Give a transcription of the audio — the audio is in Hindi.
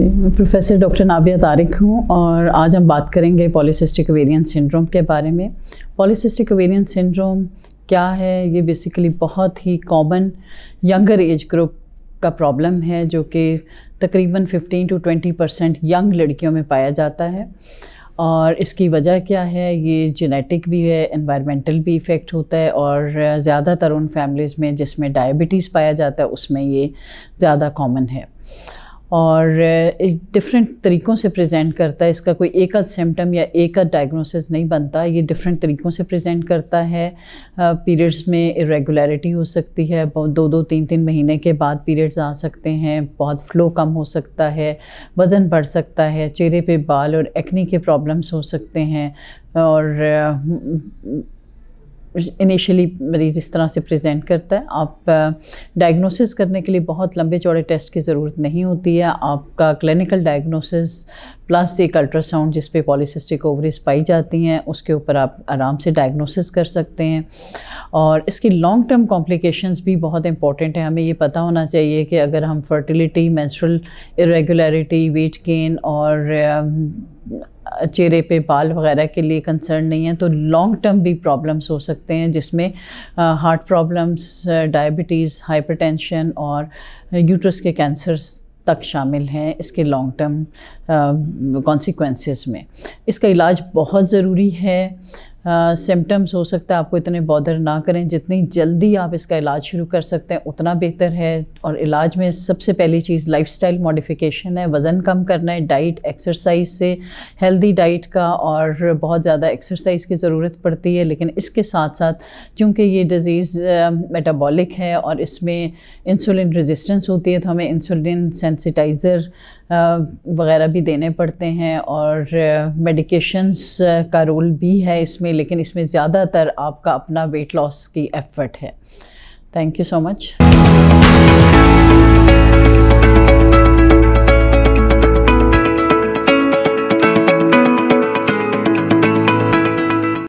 मैं प्रोफेसर डॉक्टर नाबिया तारिक हूँ और आज हम बात करेंगे पॉलीसिस्टिक ओवेरियन सिंड्रोम के बारे में पॉलीसिस्टिक ओवेरियन सिंड्रोम क्या है ये बेसिकली बहुत ही कॉमन यंगर एज ग्रुप का प्रॉब्लम है जो कि तकरीबन 15 टू 20 परसेंट यंग लड़कियों में पाया जाता है और इसकी वजह क्या है ये जेनेटिक भी है इन्वायरमेंटल भी इफ़ेक्ट होता है और ज़्यादातर उन फैमिलीज़ में जिसमें डायबिटीज़ पाया जाता है उसमें ये ज़्यादा कॉमन है और डिफरेंट तरीक़ों से प्रेजेंट करता है इसका कोई एक आध सिम्टम या एक डायग्नोसिस नहीं बनता ये डिफरेंट तरीक़ों से प्रेजेंट करता है पीरियड्स में इरेगुलरिटी हो सकती है दो दो तीन तीन महीने के बाद पीरियड्स आ सकते हैं बहुत फ्लो कम हो सकता है वज़न बढ़ सकता है चेहरे पे बाल और एक्नी के प्रॉब्लम्स हो सकते हैं और इनिशियली मरीज़ इस तरह से प्रेजेंट करता है आप डायग्नोसिस करने के लिए बहुत लंबे चौड़े टेस्ट की ज़रूरत नहीं होती है आपका क्लिनिकल डायग्नोसिस प्लस एक अल्ट्रासाउंड जिस पे पॉलीसिस्टिक ओवरीज पाई जाती हैं उसके ऊपर आप आराम से डायग्नोसिस कर सकते हैं और इसकी लॉन्ग टर्म कॉम्प्लिकेशंस भी बहुत इंपॉर्टेंट है हमें ये पता होना चाहिए कि अगर हम fertility menstrual irregularity weight gain और चेहरे पे बाल वगैरह के लिए कंसर्न नहीं है तो लॉन्ग टर्म भी प्रॉब्लम्स हो सकते हैं जिसमें हार्ट प्रॉब्लम्स डायबिटीज़ हाइपरटेंशन और यूट्रस के कैंसर्स तक शामिल हैं इसके लॉन्ग टर्म कॉन्सिक्वेंसेस में इसका इलाज बहुत ज़रूरी है सिम्टम्स हो सकता है आपको इतने बॉदर ना करें जितनी जल्दी आप इसका इलाज शुरू कर सकते हैं उतना बेहतर है और इलाज में सबसे पहली चीज़ लाइफस्टाइल मॉडिफिकेशन है वज़न कम करना है डाइट एक्सरसाइज से हेल्दी डाइट का और बहुत ज़्यादा एक्सरसाइज की ज़रूरत पड़ती है लेकिन इसके साथ साथ चूँकि ये डिज़ीज़ मेटाबॉलिक है और इसमें इंसुलिन रेजिस्टेंस होती है तो हमें इंसुलिन सेंसिटाइज़र वगैरह भी देने पड़ते हैं और मेडिकेशंस का रोल भी है इसमें में लेकिन इसमें ज़्यादातर आपका अपना वेट लॉस की एफर्ट है थैंक यू सो मच